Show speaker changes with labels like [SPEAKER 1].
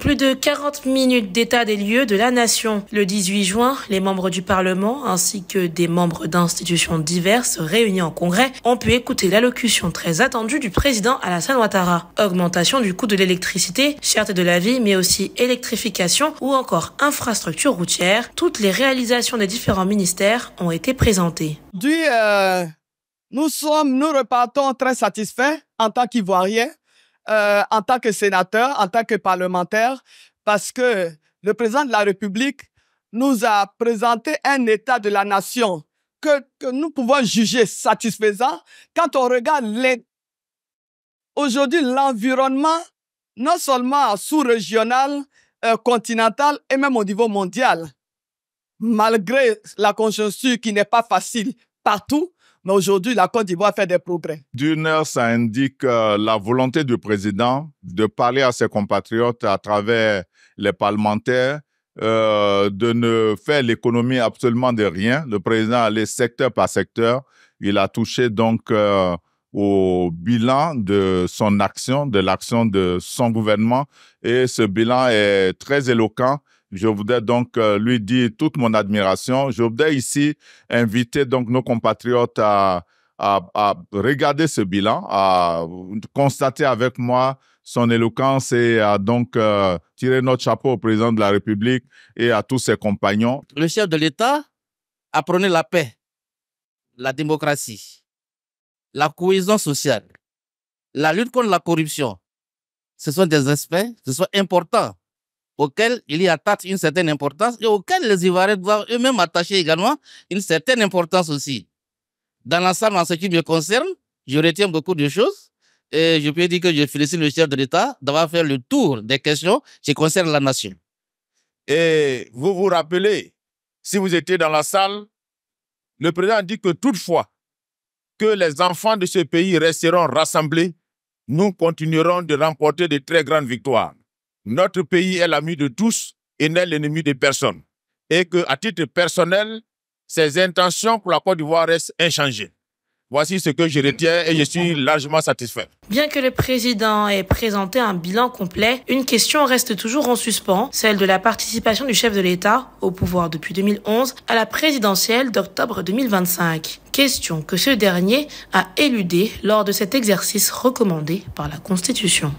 [SPEAKER 1] Plus de 40 minutes d'état des lieux de la nation. Le 18 juin, les membres du Parlement ainsi que des membres d'institutions diverses réunis en congrès ont pu écouter l'allocution très attendue du président Alassane Ouattara. Augmentation du coût de l'électricité, cherté de la vie, mais aussi électrification ou encore infrastructure routière. Toutes les réalisations des différents ministères ont été présentées.
[SPEAKER 2] Euh, nous sommes, nous repartons très satisfaits en tant qu'Ivoiriens euh, en tant que sénateur, en tant que parlementaire, parce que le président de la République nous a présenté un état de la nation que, que nous pouvons juger satisfaisant quand on regarde les... aujourd'hui l'environnement, non seulement sous-régional, euh, continental et même au niveau mondial. Malgré la conjoncture qui n'est pas facile partout, mais aujourd'hui, la Côte d'Ivoire fait des progrès.
[SPEAKER 3] D'une heure, ça indique euh, la volonté du président de parler à ses compatriotes à travers les parlementaires, euh, de ne faire l'économie absolument de rien. Le président allait secteur par secteur. Il a touché donc euh, au bilan de son action, de l'action de son gouvernement. Et ce bilan est très éloquent je voudrais donc euh, lui dire toute mon admiration. Je voudrais ici inviter donc nos compatriotes à, regarder ce bilan, à constater avec moi son éloquence et à donc euh, tirer notre chapeau au président de la République et à tous ses compagnons. Le chef de l'État
[SPEAKER 4] apprenait la paix, la démocratie, la cohésion sociale, la lutte contre la corruption. Ce sont des aspects, ce sont importants auxquels il y attache une certaine importance et auxquels les Ivoiriens doivent eux-mêmes attacher également une certaine importance aussi. Dans l'ensemble, en ce qui me concerne, je retiens beaucoup de choses et je peux dire que je félicite le chef de l'État d'avoir fait le tour des questions qui concernent la nation. Et vous vous rappelez, si vous étiez dans la
[SPEAKER 5] salle, le président dit que toutefois que les enfants de ce pays resteront rassemblés, nous continuerons de remporter de très grandes victoires notre pays est l'ami de tous et n'est l'ennemi de personne. Et que, à titre personnel, ses intentions pour la Côte d'Ivoire restent inchangées. Voici ce que je retiens et je suis largement satisfait.
[SPEAKER 1] Bien que le président ait présenté un bilan complet, une question reste toujours en suspens, celle de la participation du chef de l'État au pouvoir depuis 2011 à la présidentielle d'octobre 2025. Question que ce dernier a éludée lors de cet exercice recommandé par la Constitution.